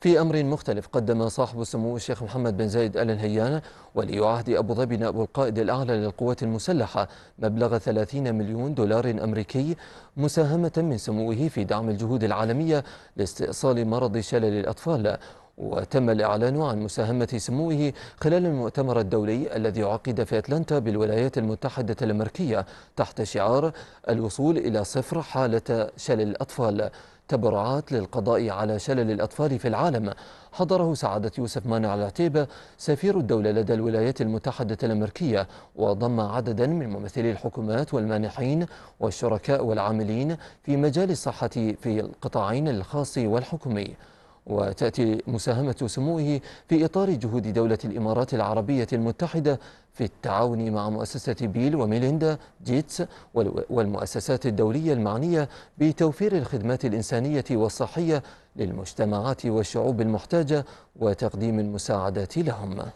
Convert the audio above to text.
في أمر مختلف قدم صاحب السمو الشيخ محمد بن زايد آل نهيان ولي عهد أبو ظبي نائب القائد الأعلى للقوات المسلحة مبلغ 30 مليون دولار أمريكي مساهمة من سموه في دعم الجهود العالمية لاستئصال مرض شلل الأطفال وتم الإعلان عن مساهمة سموه خلال المؤتمر الدولي الذي عقد في أتلانتا بالولايات المتحدة الأمريكية تحت شعار الوصول إلى صفر حالة شلل الأطفال تبرعات للقضاء على شلل الأطفال في العالم حضره سعادة يوسف مانع العتيبة سفير الدولة لدى الولايات المتحدة الأمريكية وضم عددا من ممثلي الحكومات والمانحين والشركاء والعاملين في مجال الصحة في القطاعين الخاص والحكومي وتأتي مساهمة سموه في إطار جهود دولة الإمارات العربية المتحدة في التعاون مع مؤسسة بيل وميليندا جيتس والمؤسسات الدولية المعنية بتوفير الخدمات الإنسانية والصحية للمجتمعات والشعوب المحتاجة وتقديم المساعدات لهم